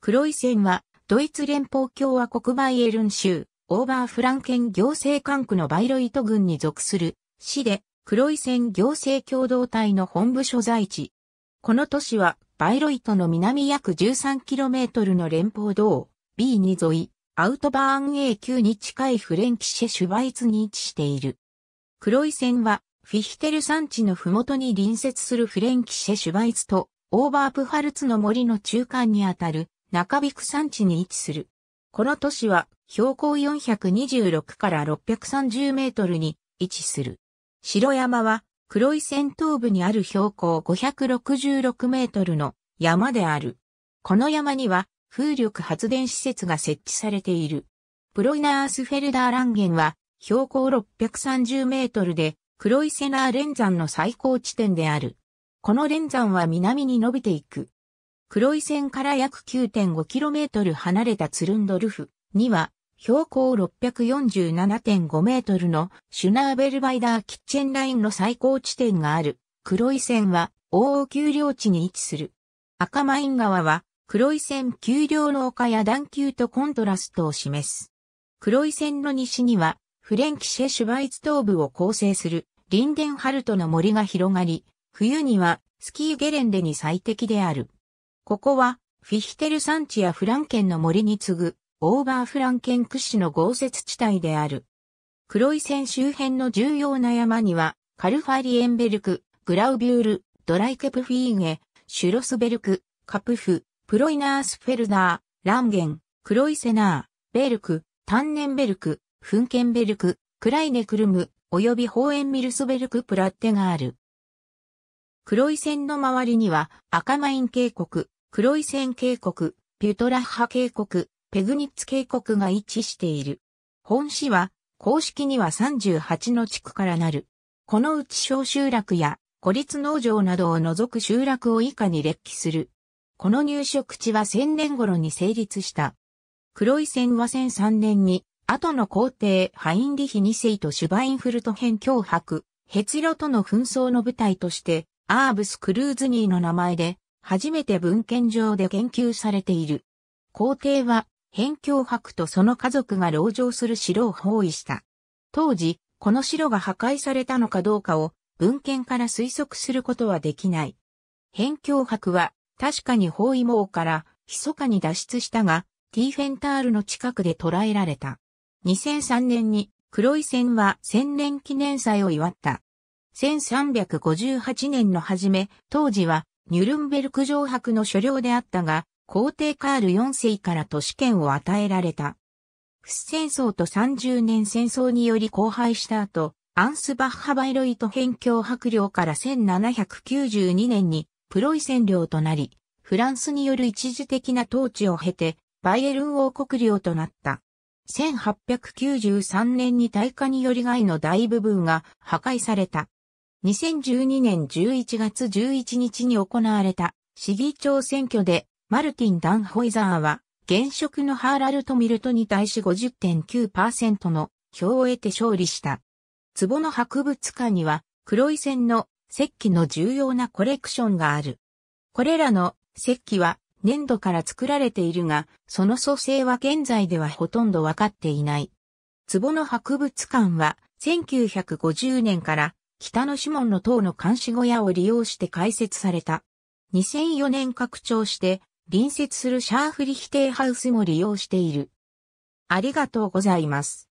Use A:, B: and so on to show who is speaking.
A: 黒セ線は、ドイツ連邦共和国バイエルン州、オーバーフランケン行政管区のバイロイト郡に属する、市で、黒セ線行政共同体の本部所在地。この都市は、バイロイトの南約 13km の連邦道 B2 沿い、アウトバーン a 級に近いフレンキシェシュバイツに位置している。黒セ線は、フィヒテル山地の麓に隣接するフレンキシェシュバイツと、オーバープハルツの森の中間にあたる中引く山地に位置する。この都市は標高426から630メートルに位置する。白山は黒い線頭部にある標高566メートルの山である。この山には風力発電施設が設置されている。プロイナースフェルダーランゲンは標高630メートルで黒いセナー連山の最高地点である。この連山は南に伸びていく。黒井線から約 9.5km 離れたツルンドルフには、標高 647.5m のシュナーベルバイダーキッチェンラインの最高地点がある。黒井線は、大王丘陵地に位置する。赤マイン川は、黒井線丘陵の丘や段丘とコントラストを示す。黒井線の西には、フレンキシェ・シュバイツ東部を構成するリンデンハルトの森が広がり、冬にはスキーゲレンデに最適である。ここは、フィヒテル山地やフランケンの森に次ぐ、オーバーフランケン屈指の豪雪地帯である。黒い線周辺の重要な山には、カルファリエンベルク、グラウビュール、ドライケプフィーゲ、シュロスベルク、カプフ、プロイナースフェルダー、ランゲン、クロイセナー、ベルク、タンネンベルク、フンケンベルク、クライネクルム、およびホーエンミルスベルクプラッテがある。黒い線の周りには赤マイン渓谷、クロイセン渓谷、ピュトラッハ渓谷、ペグニッツ渓谷が位置している。本市は、公式には38の地区からなる。このうち小集落や孤立農場などを除く集落を以下に列記する。この入植地は1000年頃に成立した。黒センは1003年に、後の皇帝ハインリヒ2世とシュバインフルト編脅迫、ヘツロとの紛争の舞台として、アーブス・クルーズニーの名前で初めて文献上で研究されている。皇帝は、辺境伯とその家族が籠城する城を包囲した。当時、この城が破壊されたのかどうかを文献から推測することはできない。辺境伯は確かに包囲網から密かに脱出したが、ティーフェンタールの近くで捕らえられた。2003年に黒い線は千年記念祭を祝った。1358年の初め、当時はニュルンベルク城博の所領であったが、皇帝カール4世から都市権を与えられた。フス戦争と30年戦争により荒廃した後、アンスバッハバイロイト辺境白領から1792年にプロイセン領となり、フランスによる一時的な統治を経て、バイエルン王国領となった。1893年に大火により害の大部分が破壊された。2012年11月11日に行われた市議長選挙でマルティン・ダンホイザーは現職のハーラルト・ミルトに対し50.9%の票を得て勝利した。壺の博物館には黒い線の石器の重要なコレクションがある。これらの石器は粘土から作られているが、その組成は現在ではほとんどわかっていない。壺の博物館は1950年から北のシモの塔の監視小屋を利用して開設された。2004年拡張して、隣接するシャーフリヒテイハウスも利用している。ありがとうございます。